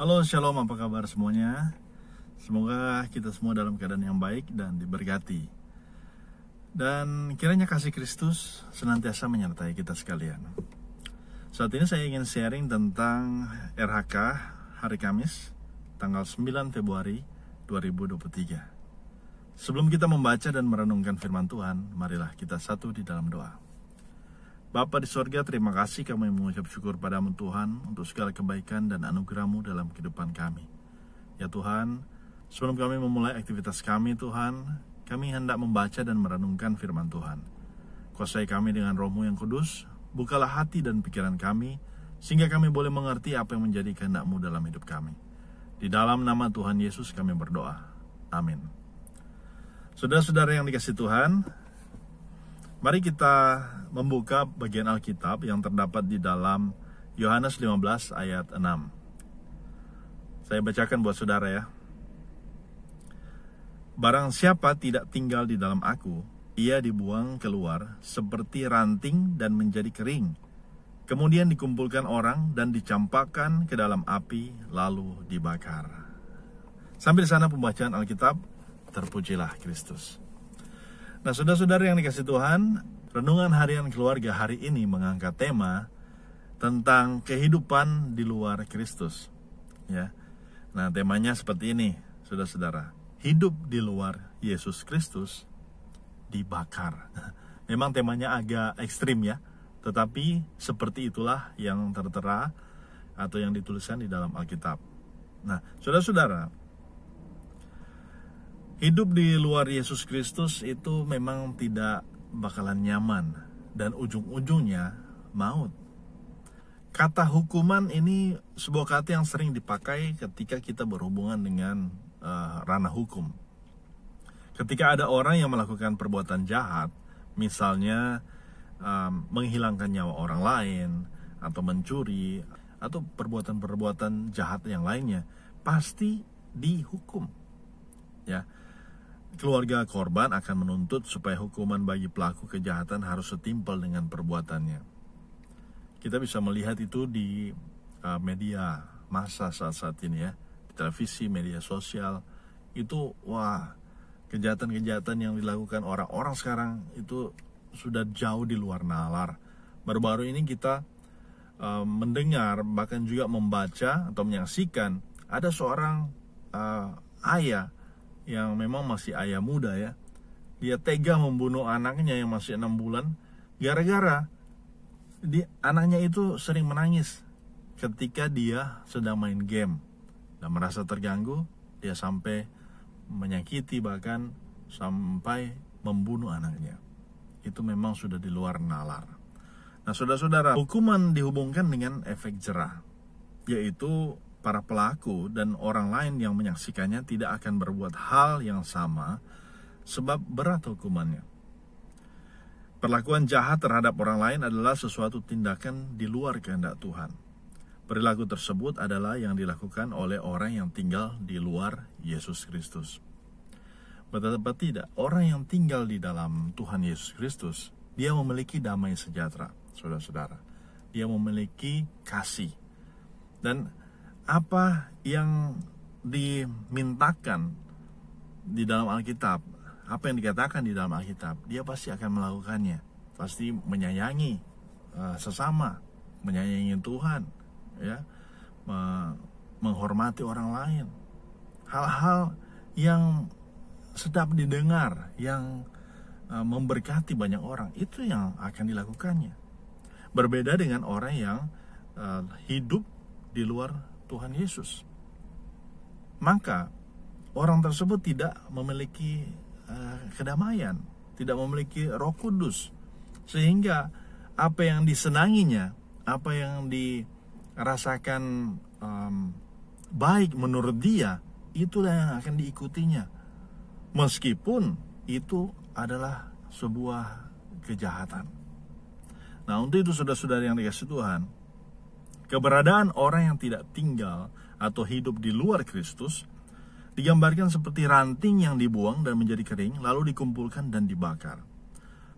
Halo Shalom, apa kabar semuanya? Semoga kita semua dalam keadaan yang baik dan diberkati. Dan kiranya kasih Kristus senantiasa menyertai kita sekalian. Saat ini saya ingin sharing tentang RHK hari Kamis, tanggal 9 Februari 2023. Sebelum kita membaca dan merenungkan firman Tuhan, marilah kita satu di dalam doa. Bapa di sorga, terima kasih kami mengucap syukur padamu Tuhan untuk segala kebaikan dan anugerahmu dalam kehidupan kami. Ya Tuhan, sebelum kami memulai aktivitas kami Tuhan, kami hendak membaca dan merenungkan firman Tuhan. Kuasai kami dengan rohmu yang kudus, bukalah hati dan pikiran kami, sehingga kami boleh mengerti apa yang menjadi kehendakmu dalam hidup kami. Di dalam nama Tuhan Yesus kami berdoa. Amin. Saudara-saudara yang dikasih Tuhan, Mari kita membuka bagian Alkitab yang terdapat di dalam Yohanes 15 ayat 6. Saya bacakan buat saudara ya. Barang siapa tidak tinggal di dalam aku, ia dibuang keluar seperti ranting dan menjadi kering. Kemudian dikumpulkan orang dan dicampakkan ke dalam api lalu dibakar. Sambil sana pembacaan Alkitab, terpujilah Kristus. Nah, saudara-saudara yang dikasih Tuhan, renungan harian keluarga hari ini mengangkat tema tentang kehidupan di luar Kristus. Ya. Nah, temanya seperti ini, saudara-saudara. Hidup di luar Yesus Kristus dibakar. Memang temanya agak ekstrim ya, tetapi seperti itulah yang tertera atau yang dituliskan di dalam Alkitab. Nah, saudara-saudara, hidup di luar Yesus Kristus itu memang tidak bakalan nyaman dan ujung-ujungnya maut. Kata hukuman ini sebuah kata yang sering dipakai ketika kita berhubungan dengan uh, ranah hukum. Ketika ada orang yang melakukan perbuatan jahat, misalnya um, menghilangkan nyawa orang lain atau mencuri atau perbuatan-perbuatan jahat yang lainnya, pasti dihukum. Ya, keluarga korban akan menuntut supaya hukuman bagi pelaku kejahatan harus setimpal dengan perbuatannya. Kita bisa melihat itu di uh, media masa saat-saat ini ya, di televisi, media sosial. Itu wah, kejahatan-kejahatan yang dilakukan orang-orang sekarang itu sudah jauh di luar nalar. Baru-baru ini kita uh, mendengar bahkan juga membaca atau menyaksikan ada seorang uh, ayah yang memang masih ayah muda ya dia tega membunuh anaknya yang masih enam bulan gara-gara di anaknya itu sering menangis ketika dia sedang main game dan merasa terganggu dia sampai menyakiti bahkan sampai membunuh anaknya itu memang sudah di luar nalar nah saudara-saudara hukuman dihubungkan dengan efek jerah yaitu para pelaku dan orang lain yang menyaksikannya tidak akan berbuat hal yang sama sebab berat hukumannya. Perlakuan jahat terhadap orang lain adalah sesuatu tindakan di luar kehendak Tuhan. Perilaku tersebut adalah yang dilakukan oleh orang yang tinggal di luar Yesus Kristus. Betapa tidak, orang yang tinggal di dalam Tuhan Yesus Kristus, dia memiliki damai sejahtera, saudara-saudara. Dia memiliki kasih. Dan apa yang dimintakan di dalam Alkitab, apa yang dikatakan di dalam Alkitab, dia pasti akan melakukannya. Pasti menyayangi uh, sesama, menyayangi Tuhan, ya, me menghormati orang lain. Hal-hal yang sedap didengar, yang uh, memberkati banyak orang, itu yang akan dilakukannya. Berbeda dengan orang yang uh, hidup di luar Tuhan Yesus. Maka orang tersebut tidak memiliki uh, kedamaian, tidak memiliki Roh Kudus, sehingga apa yang disenanginya, apa yang dirasakan um, baik menurut dia, itulah yang akan diikutinya, meskipun itu adalah sebuah kejahatan. Nah, untuk itu, saudara-saudara yang dikasih Tuhan, Keberadaan orang yang tidak tinggal atau hidup di luar Kristus digambarkan seperti ranting yang dibuang dan menjadi kering, lalu dikumpulkan dan dibakar.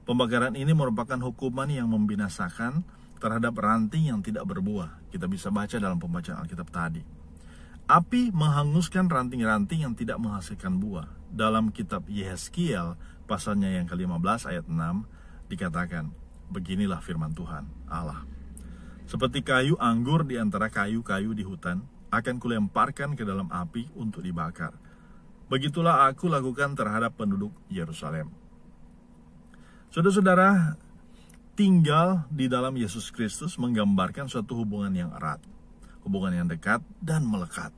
Pembakaran ini merupakan hukuman yang membinasakan terhadap ranting yang tidak berbuah. Kita bisa baca dalam pembacaan Alkitab tadi. Api menghanguskan ranting-ranting yang tidak menghasilkan buah. Dalam kitab Yehezkiel, pasalnya yang ke-15 ayat 6, dikatakan, Beginilah firman Tuhan, Allah. Seperti kayu anggur di antara kayu-kayu di hutan, akan kulemparkan ke dalam api untuk dibakar. Begitulah aku lakukan terhadap penduduk Yerusalem. Saudara-saudara, tinggal di dalam Yesus Kristus menggambarkan suatu hubungan yang erat, hubungan yang dekat dan melekat.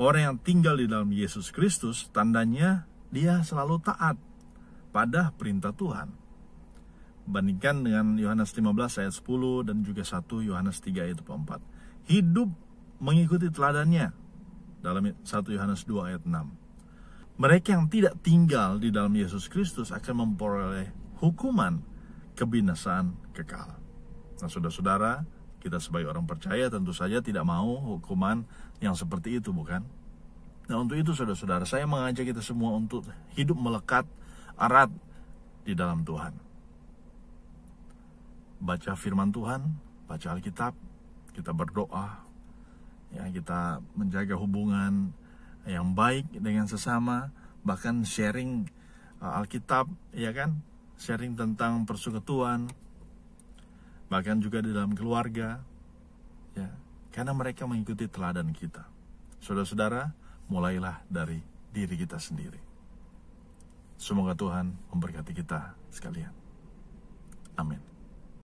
Orang yang tinggal di dalam Yesus Kristus, tandanya dia selalu taat pada perintah Tuhan. Bandingkan dengan Yohanes 15 ayat 10 dan juga 1 Yohanes 3 ayat 4. Hidup mengikuti teladannya dalam 1 Yohanes 2 ayat 6. Mereka yang tidak tinggal di dalam Yesus Kristus akan memperoleh hukuman kebinasaan kekal. Nah, saudara-saudara, kita sebagai orang percaya tentu saja tidak mau hukuman yang seperti itu, bukan? Nah, untuk itu saudara-saudara, saya mengajak kita semua untuk hidup melekat erat di dalam Tuhan baca firman Tuhan, baca Alkitab, kita berdoa, ya kita menjaga hubungan yang baik dengan sesama, bahkan sharing uh, Alkitab, ya kan, sharing tentang persekutuan, bahkan juga di dalam keluarga, ya, karena mereka mengikuti teladan kita. Saudara-saudara, mulailah dari diri kita sendiri. Semoga Tuhan memberkati kita sekalian. Amin.